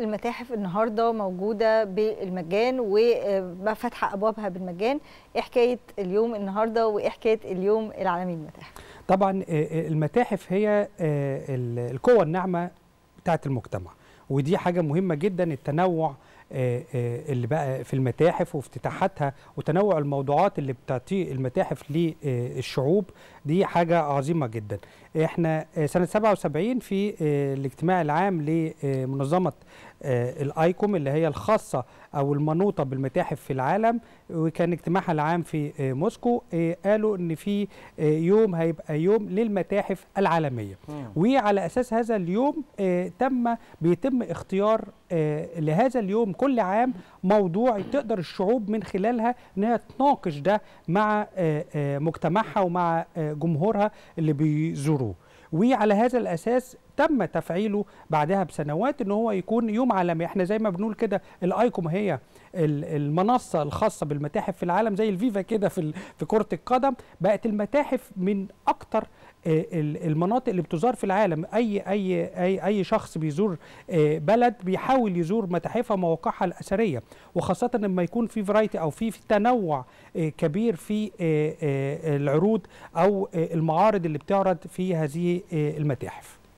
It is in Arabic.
المتاحف النهارده موجوده بالمجان وفتح آه، ابوابها بالمجان ايه حكايه اليوم النهارده وايه حكايه اليوم العالمي للمتاحف طبعا آه، آه، المتاحف هي القوه الناعمه بتاعه المجتمع ودي حاجه مهمه جدا التنوع آه، آه، اللي بقى في المتاحف وافتتاحاتها وتنوع الموضوعات اللي بتعطيه المتاحف للشعوب آه، دي حاجة عظيمة جدا احنا سنة 77 في الاجتماع العام لمنظمة الايكوم اللي هي الخاصة او المنوطة بالمتاحف في العالم وكان اجتماعها العام في موسكو قالوا ان في يوم هيبقى يوم للمتاحف العالمية وعلى اساس هذا اليوم تم بيتم اختيار لهذا اليوم كل عام موضوع تقدر الشعوب من خلالها انها تناقش ده مع آه، آه، مجتمعها ومع آه، جمهورها اللي بيزوروه وعلى هذا الاساس تم تفعيله بعدها بسنوات ان هو يكون يوم عالمي احنا زي ما بنقول كده الايكوم هي المنصه الخاصه بالمتاحف في العالم زي الفيفا كده في في كره القدم بقت المتاحف من اكتر المناطق اللي بتزار في العالم اي اي اي اي شخص بيزور آه، بلد بيحاول يزور متاحفها ومواقعها الاثريه وخاصه لما يكون في فرايتي او في تنوع آه، كبير في آه، العروض او المعارض اللي بتعرض في هذه المتاحف